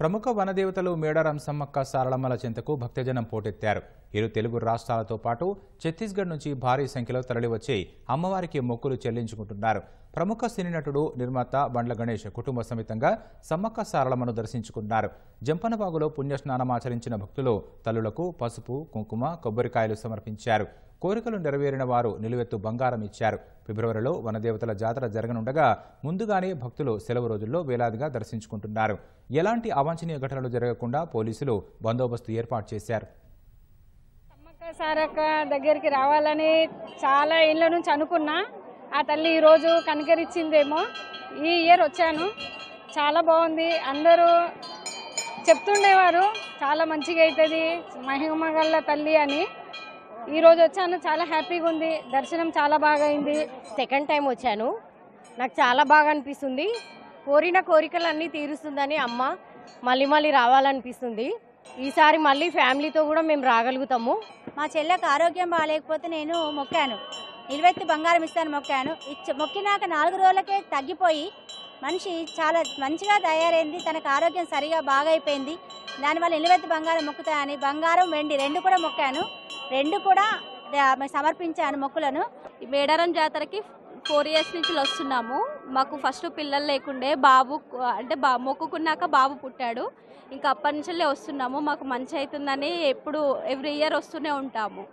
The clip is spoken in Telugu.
ప్రముఖ వనదేవతలు సమ్మక్క సారళమ్మల చింతకు భక్తజనం పోటెత్తారు ఇరు తెలుగు రాష్ట్రాలతో పాటు ఛత్తీస్గఢ్ నుంచి భారీ సంఖ్యలో తరలివచ్చి అమ్మవారికి మొక్కులు చెల్లించుకుంటున్నారు ప్రముఖ సినీ నటుడు నిర్మాత బండ్ల గణేష్ కుటుంబ సమేతంగా సమ్మక్క సారళమ్మను దర్శించుకున్నారు జంపనబాగులో ఆచరించిన భక్తులు తల్లులకు పసుపు కుంకుమ కొబ్బరికాయలు సమర్పించారు కోరికలు నెరవేరిన వారు నిలువెత్తు బంగారం ఇచ్చారు ఫిబ్రవరిలో వనదేవతల జాతర జరగనుండగా ముందుగానే భక్తులు సెలవు రోజుల్లో వేలాదిగా దర్శించుకుంటున్నారు ఎలాంటి అవాంఛనీయ ఘటనలు జరగకుండా పోలీసులు బందోబస్తు ఏర్పాటు చేశారు సమ్మక్క సారక్క దగ్గరికి రావాలని చాలా ఇళ్ళ నుంచి అనుకున్నా ఆ తల్లి ఈరోజు కనికరించిందేమో ఈ ఇయర్ వచ్చాను చాలా బాగుంది అందరూ చెప్తుండేవారు చాలా మంచిగా అవుతుంది మహిమగల్ల తల్లి అని ఈరోజు వచ్చాను చాలా హ్యాపీగా ఉంది దర్శనం చాలా బాగా అయింది సెకండ్ టైం వచ్చాను నాకు చాలా బాగా అనిపిస్తుంది కోరిన కోరికలన్నీ తీరుస్తుందని అమ్మ మళ్ళీ మళ్ళీ రావాలనిపిస్తుంది ఈసారి మళ్ళీ ఫ్యామిలీతో కూడా మేము రాగలుగుతాము మా చెల్లెకు ఆరోగ్యం బాగాలేకపోతే నేను మొక్కాను నిలువెత్తి బంగారం ఇస్తాను మొక్కాను మొక్కినాక నాలుగు రోజులకే తగ్గిపోయి మనిషి చాలా మంచిగా తయారైంది తనకు ఆరోగ్యం సరిగా అయిపోయింది దానివల్ల నిలువెత్తి బంగారం మొక్కుతాయని బంగారం వెండి రెండు కూడా మొక్కాను రెండు కూడా సమర్పించాను మొక్కులను మేడారం జాతరకి ఫోర్ ఇయర్స్ నుంచి వస్తున్నాము మాకు ఫస్ట్ పిల్లలు లేకుండే బాబు అంటే బా మొక్కుకున్నాక బాబు పుట్టాడు ఇంకా అప్పటి నుంచే వస్తున్నాము మాకు మంచి అవుతుందని ఎప్పుడు ఎవ్రీ ఇయర్ వస్తూనే ఉంటాము